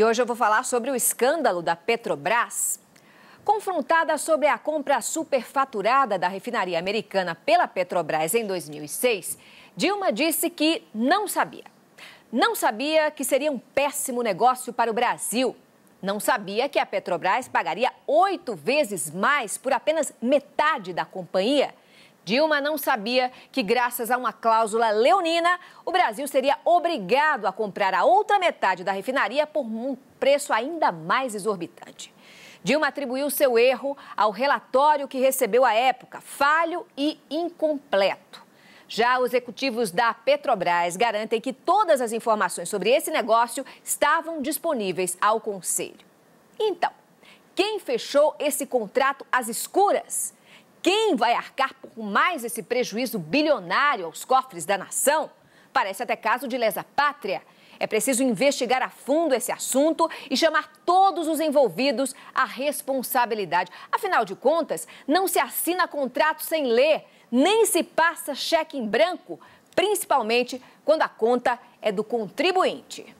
E hoje eu vou falar sobre o escândalo da Petrobras. Confrontada sobre a compra superfaturada da refinaria americana pela Petrobras em 2006, Dilma disse que não sabia. Não sabia que seria um péssimo negócio para o Brasil. Não sabia que a Petrobras pagaria oito vezes mais por apenas metade da companhia Dilma não sabia que, graças a uma cláusula leonina, o Brasil seria obrigado a comprar a outra metade da refinaria por um preço ainda mais exorbitante. Dilma atribuiu seu erro ao relatório que recebeu à época, falho e incompleto. Já os executivos da Petrobras garantem que todas as informações sobre esse negócio estavam disponíveis ao Conselho. Então, quem fechou esse contrato às escuras? Quem vai arcar por mais esse prejuízo bilionário aos cofres da nação? Parece até caso de lesa pátria. É preciso investigar a fundo esse assunto e chamar todos os envolvidos à responsabilidade. Afinal de contas, não se assina contrato sem ler, nem se passa cheque em branco, principalmente quando a conta é do contribuinte.